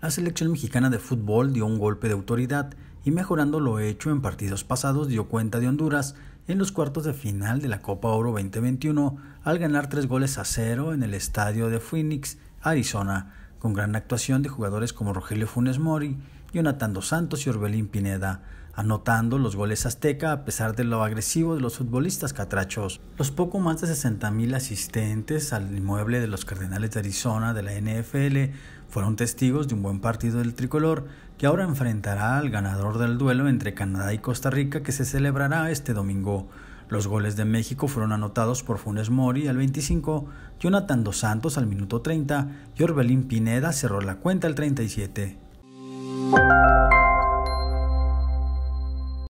la selección mexicana de fútbol dio un golpe de autoridad y mejorando lo hecho en partidos pasados dio cuenta de Honduras en los cuartos de final de la Copa Oro 2021 al ganar tres goles a cero en el estadio de Phoenix, Arizona, con gran actuación de jugadores como Rogelio Funes Mori, Jonathan Dos Santos y Orbelín Pineda, anotando los goles Azteca a pesar de lo agresivo de los futbolistas catrachos. Los poco más de 60.000 asistentes al inmueble de los Cardenales de Arizona de la NFL fueron testigos de un buen partido del tricolor que ahora enfrentará al ganador del duelo entre Canadá y Costa Rica que se celebrará este domingo. Los goles de México fueron anotados por Funes Mori al 25, Jonathan Dos Santos al minuto 30 y Orbelín Pineda cerró la cuenta al 37.